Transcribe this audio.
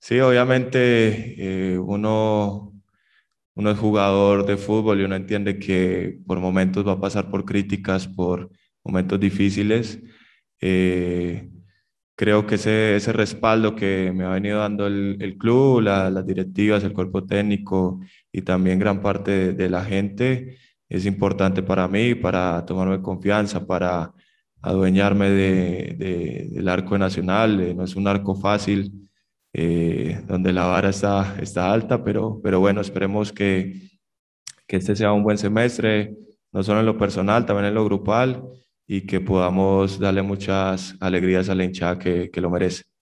Sí, obviamente eh, uno, uno es jugador de fútbol y uno entiende que por momentos va a pasar por críticas, por momentos difíciles. Eh, creo que ese, respaldo que me ha venido dando el, club, las directivas, el cuerpo técnico y también gran parte de, la gente es importante para mí, para tomarme confianza, para adueñarme del arco nacional. Eh, no es un arco fácil eh, donde la vara está, está alta, pero, pero bueno, esperemos que, este sea un buen semestre, no solo en lo personal, también en lo grupal, y que podamos darle muchas alegrías a la que lo merece.